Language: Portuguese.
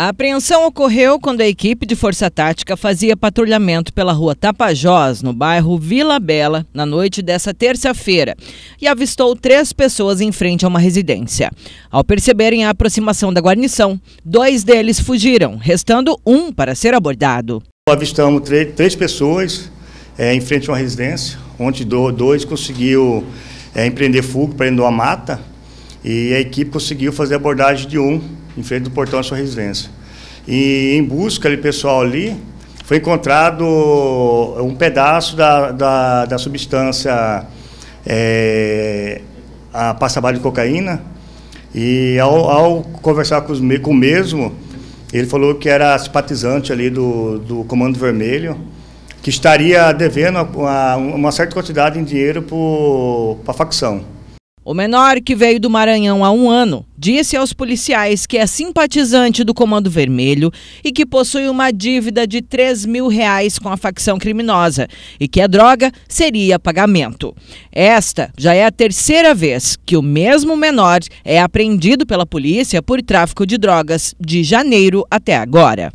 A apreensão ocorreu quando a equipe de Força Tática fazia patrulhamento pela rua Tapajós, no bairro Vila Bela, na noite dessa terça-feira, e avistou três pessoas em frente a uma residência. Ao perceberem a aproximação da guarnição, dois deles fugiram, restando um para ser abordado. Avistamos três pessoas é, em frente a uma residência, onde dois conseguiu é, empreender fuga para dentro de uma mata, e a equipe conseguiu fazer a abordagem de um em frente do portão da sua residência. E em busca do pessoal, ali, foi encontrado um pedaço da, da, da substância é, a passabalho de cocaína. E ao, ao conversar com, os, com o mesmo, ele falou que era simpatizante ali do, do Comando Vermelho, que estaria devendo uma, uma certa quantidade em dinheiro para a facção. O menor, que veio do Maranhão há um ano, disse aos policiais que é simpatizante do Comando Vermelho e que possui uma dívida de 3 mil reais com a facção criminosa e que a droga seria pagamento. Esta já é a terceira vez que o mesmo menor é apreendido pela polícia por tráfico de drogas de janeiro até agora.